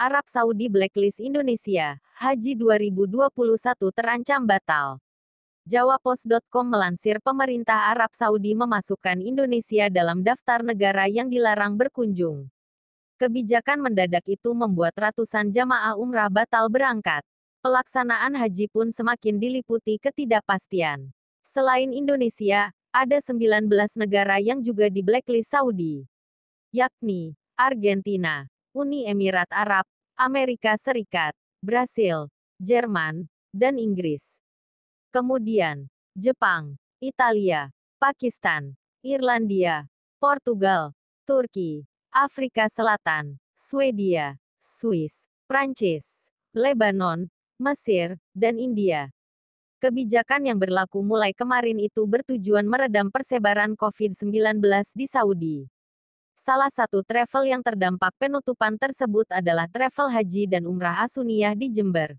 Arab Saudi blacklist Indonesia, Haji 2021 terancam batal. Jawapos.com melansir pemerintah Arab Saudi memasukkan Indonesia dalam daftar negara yang dilarang berkunjung. Kebijakan mendadak itu membuat ratusan jamaah umrah batal berangkat. Pelaksanaan haji pun semakin diliputi ketidakpastian. Selain Indonesia, ada 19 negara yang juga di blacklist Saudi, yakni Argentina, Uni Emirat Arab, Amerika Serikat, Brasil, Jerman, dan Inggris. Kemudian, Jepang, Italia, Pakistan, Irlandia, Portugal, Turki, Afrika Selatan, Swedia, Swiss, Prancis, Lebanon, Mesir, dan India. Kebijakan yang berlaku mulai kemarin itu bertujuan meredam persebaran COVID-19 di Saudi. Salah satu travel yang terdampak penutupan tersebut adalah travel haji dan umrah Asuniyah di Jember.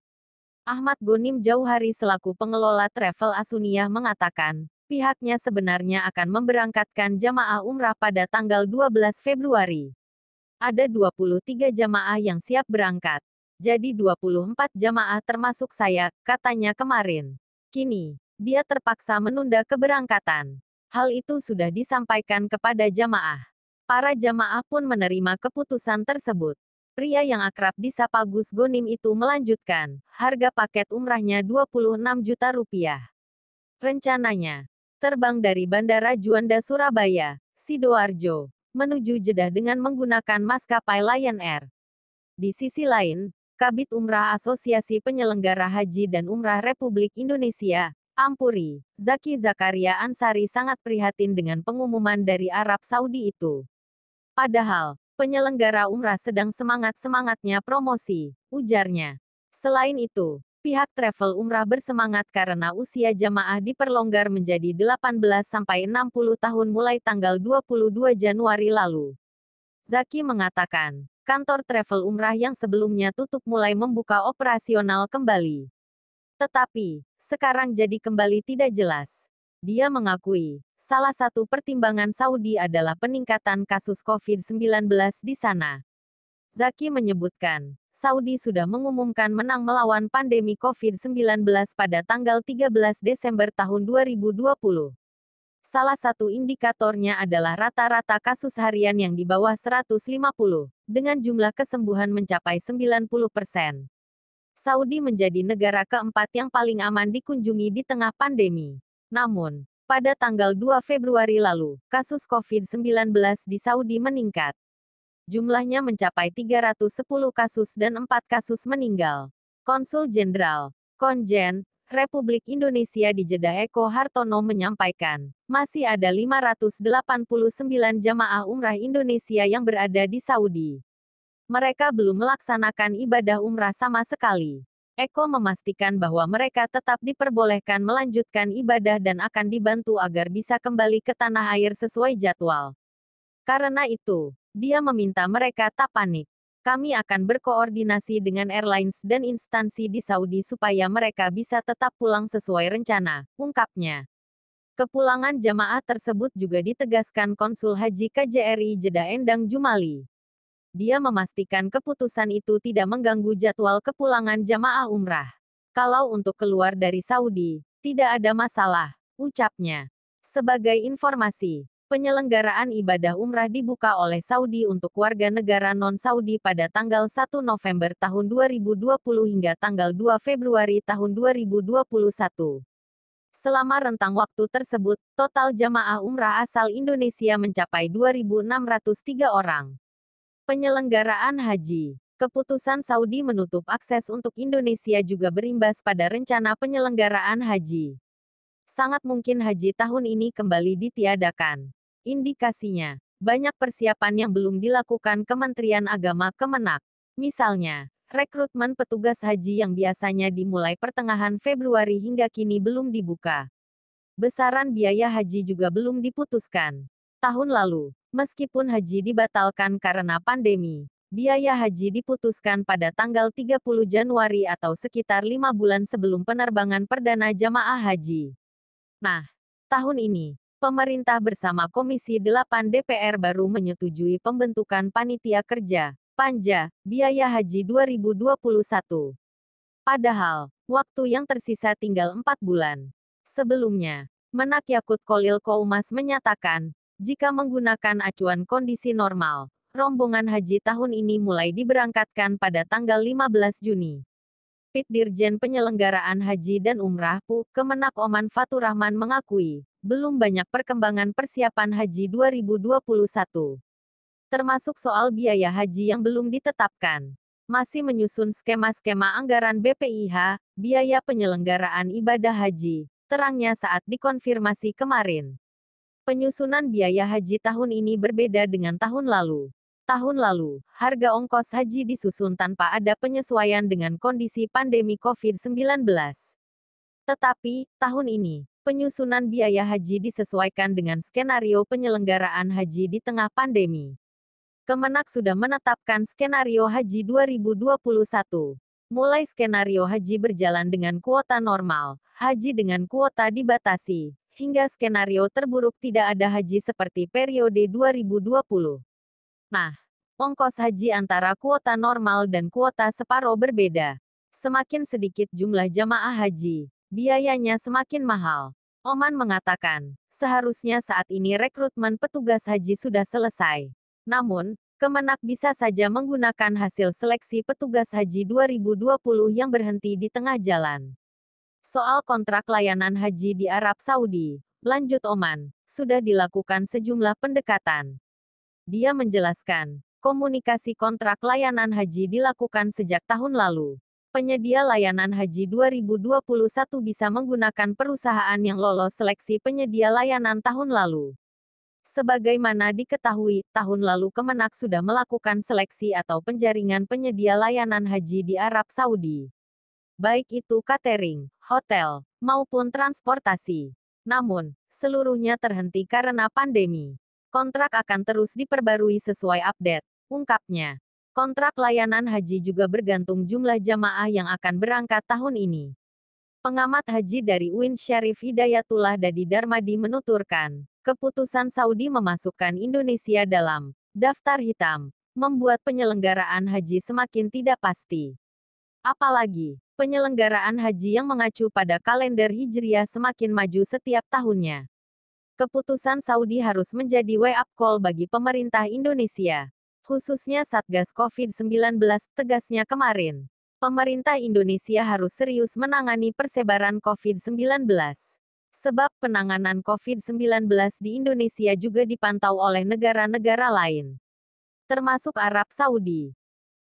Ahmad Gonim Jauhari selaku pengelola travel Asuniyah mengatakan, pihaknya sebenarnya akan memberangkatkan jamaah umrah pada tanggal 12 Februari. Ada 23 jamaah yang siap berangkat. Jadi 24 jamaah termasuk saya, katanya kemarin. Kini, dia terpaksa menunda keberangkatan. Hal itu sudah disampaikan kepada jamaah. Para jamaah pun menerima keputusan tersebut. Pria yang akrab disapa Gus Gonim itu melanjutkan, harga paket umrahnya 26 juta rupiah. Rencananya, terbang dari Bandara Juanda Surabaya, Sidoarjo, menuju Jeddah dengan menggunakan maskapai Lion Air. Di sisi lain, Kabit Umrah Asosiasi Penyelenggara Haji dan Umrah Republik Indonesia, Ampuri, Zaki Zakaria Ansari sangat prihatin dengan pengumuman dari Arab Saudi itu. Padahal, penyelenggara umrah sedang semangat-semangatnya promosi, ujarnya. Selain itu, pihak travel umrah bersemangat karena usia jamaah diperlonggar menjadi 18-60 tahun mulai tanggal 22 Januari lalu. Zaki mengatakan, kantor travel umrah yang sebelumnya tutup mulai membuka operasional kembali. Tetapi, sekarang jadi kembali tidak jelas. Dia mengakui, Salah satu pertimbangan Saudi adalah peningkatan kasus COVID-19 di sana. Zaki menyebutkan, Saudi sudah mengumumkan menang melawan pandemi COVID-19 pada tanggal 13 Desember tahun 2020. Salah satu indikatornya adalah rata-rata kasus harian yang di bawah 150, dengan jumlah kesembuhan mencapai 90 persen. Saudi menjadi negara keempat yang paling aman dikunjungi di tengah pandemi. Namun, pada tanggal 2 Februari lalu, kasus COVID-19 di Saudi meningkat. Jumlahnya mencapai 310 kasus dan 4 kasus meninggal. Konsul Jenderal, Konjen, Republik Indonesia di Jeddah Eko Hartono menyampaikan, masih ada 589 jamaah umrah Indonesia yang berada di Saudi mereka belum melaksanakan ibadah umrah sama sekali. Eko memastikan bahwa mereka tetap diperbolehkan melanjutkan ibadah dan akan dibantu agar bisa kembali ke tanah air sesuai jadwal. Karena itu, dia meminta mereka tak panik. Kami akan berkoordinasi dengan airlines dan instansi di Saudi supaya mereka bisa tetap pulang sesuai rencana, ungkapnya. Kepulangan jamaah tersebut juga ditegaskan Konsul Haji KJRI Jeddah Endang Jumali. Dia memastikan keputusan itu tidak mengganggu jadwal kepulangan jamaah umrah. Kalau untuk keluar dari Saudi, tidak ada masalah, ucapnya. Sebagai informasi, penyelenggaraan ibadah umrah dibuka oleh Saudi untuk warga negara non-Saudi pada tanggal 1 November tahun 2020 hingga tanggal 2 Februari tahun 2021. Selama rentang waktu tersebut, total jamaah umrah asal Indonesia mencapai 2.603 orang. Penyelenggaraan haji Keputusan Saudi menutup akses untuk Indonesia juga berimbas pada rencana penyelenggaraan haji. Sangat mungkin haji tahun ini kembali ditiadakan. Indikasinya, banyak persiapan yang belum dilakukan Kementerian Agama Kemenak. Misalnya, rekrutmen petugas haji yang biasanya dimulai pertengahan Februari hingga kini belum dibuka. Besaran biaya haji juga belum diputuskan. Tahun lalu, Meskipun haji dibatalkan karena pandemi, biaya haji diputuskan pada tanggal 30 Januari atau sekitar lima bulan sebelum penerbangan perdana jamaah haji. Nah, tahun ini, pemerintah bersama Komisi 8 DPR baru menyetujui pembentukan Panitia Kerja, Panja, Biaya Haji 2021. Padahal, waktu yang tersisa tinggal empat bulan. Sebelumnya, Menak Yakut Kolil Koumas menyatakan, jika menggunakan acuan kondisi normal, rombongan haji tahun ini mulai diberangkatkan pada tanggal 15 Juni. Pit Dirjen Penyelenggaraan Haji dan Umrah PU, Kemenak Oman Faturahman mengakui, belum banyak perkembangan persiapan haji 2021. Termasuk soal biaya haji yang belum ditetapkan. Masih menyusun skema-skema anggaran BPIH, biaya penyelenggaraan ibadah haji, terangnya saat dikonfirmasi kemarin. Penyusunan biaya haji tahun ini berbeda dengan tahun lalu. Tahun lalu, harga ongkos haji disusun tanpa ada penyesuaian dengan kondisi pandemi COVID-19. Tetapi, tahun ini, penyusunan biaya haji disesuaikan dengan skenario penyelenggaraan haji di tengah pandemi. Kemenak sudah menetapkan skenario haji 2021. Mulai skenario haji berjalan dengan kuota normal, haji dengan kuota dibatasi, hingga skenario terburuk tidak ada haji seperti periode 2020. Nah, ongkos haji antara kuota normal dan kuota separoh berbeda. Semakin sedikit jumlah jamaah haji, biayanya semakin mahal. Oman mengatakan, seharusnya saat ini rekrutmen petugas haji sudah selesai. Namun, Kemenak bisa saja menggunakan hasil seleksi petugas haji 2020 yang berhenti di tengah jalan soal kontrak layanan haji di Arab Saudi. Lanjut Oman, sudah dilakukan sejumlah pendekatan. Dia menjelaskan, komunikasi kontrak layanan haji dilakukan sejak tahun lalu. Penyedia layanan haji 2021 bisa menggunakan perusahaan yang lolos seleksi penyedia layanan tahun lalu. Sebagaimana diketahui, tahun lalu Kemenak sudah melakukan seleksi atau penjaringan penyedia layanan haji di Arab Saudi baik itu catering, hotel, maupun transportasi. Namun, seluruhnya terhenti karena pandemi. Kontrak akan terus diperbarui sesuai update, ungkapnya. Kontrak layanan haji juga bergantung jumlah jamaah yang akan berangkat tahun ini. Pengamat haji dari UIN Syarif Hidayatullah Dadi Darmadi menuturkan, keputusan Saudi memasukkan Indonesia dalam daftar hitam membuat penyelenggaraan haji semakin tidak pasti. Apalagi, penyelenggaraan haji yang mengacu pada kalender Hijriah semakin maju setiap tahunnya. Keputusan Saudi harus menjadi wake-up call bagi pemerintah Indonesia, khususnya Satgas COVID-19 tegasnya kemarin. Pemerintah Indonesia harus serius menangani persebaran COVID-19. Sebab penanganan COVID-19 di Indonesia juga dipantau oleh negara-negara lain termasuk Arab Saudi.